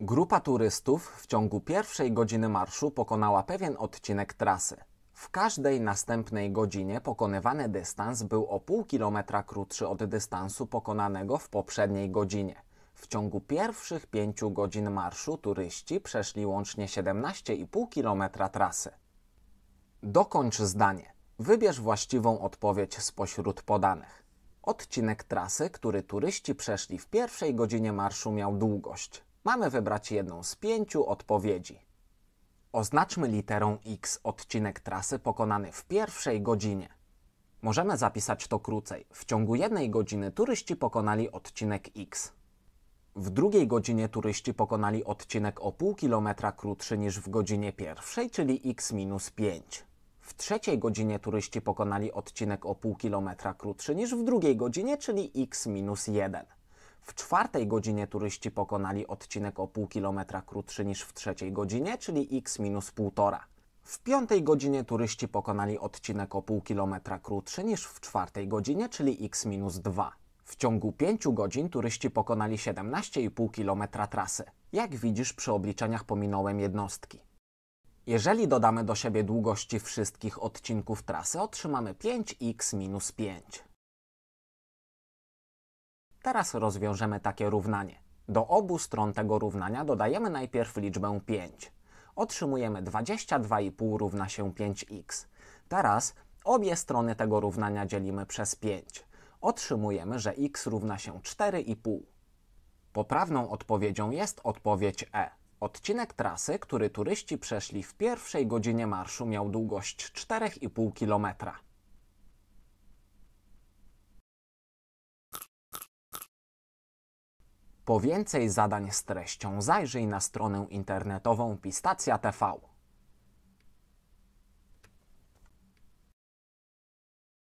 Grupa turystów w ciągu pierwszej godziny marszu pokonała pewien odcinek trasy. W każdej następnej godzinie pokonywany dystans był o pół kilometra krótszy od dystansu pokonanego w poprzedniej godzinie. W ciągu pierwszych pięciu godzin marszu turyści przeszli łącznie 17,5 kilometra trasy. Dokończ zdanie. Wybierz właściwą odpowiedź spośród podanych. Odcinek trasy, który turyści przeszli w pierwszej godzinie marszu, miał długość. Mamy wybrać jedną z pięciu odpowiedzi. Oznaczmy literą X odcinek trasy pokonany w pierwszej godzinie. Możemy zapisać to krócej. W ciągu jednej godziny turyści pokonali odcinek X. W drugiej godzinie turyści pokonali odcinek o pół kilometra krótszy niż w godzinie pierwszej, czyli x minus 5. W trzeciej godzinie turyści pokonali odcinek o pół kilometra krótszy niż w drugiej godzinie, czyli x-1. W czwartej godzinie turyści pokonali odcinek o pół kilometra krótszy niż w trzeciej godzinie, czyli x półtora. W piątej godzinie turyści pokonali odcinek o pół kilometra krótszy niż w czwartej godzinie, czyli x-2. W ciągu 5 godzin turyści pokonali 17,5 km trasy. Jak widzisz, przy obliczeniach pominąłem jednostki. Jeżeli dodamy do siebie długości wszystkich odcinków trasy, otrzymamy 5x minus 5. Teraz rozwiążemy takie równanie. Do obu stron tego równania dodajemy najpierw liczbę 5. Otrzymujemy 22,5 równa się 5x. Teraz obie strony tego równania dzielimy przez 5. Otrzymujemy, że x równa się 4,5. Poprawną odpowiedzią jest odpowiedź E. Odcinek trasy, który turyści przeszli w pierwszej godzinie marszu, miał długość 4,5 kilometra. Po więcej zadań z treścią zajrzyj na stronę internetową Pistacja TV.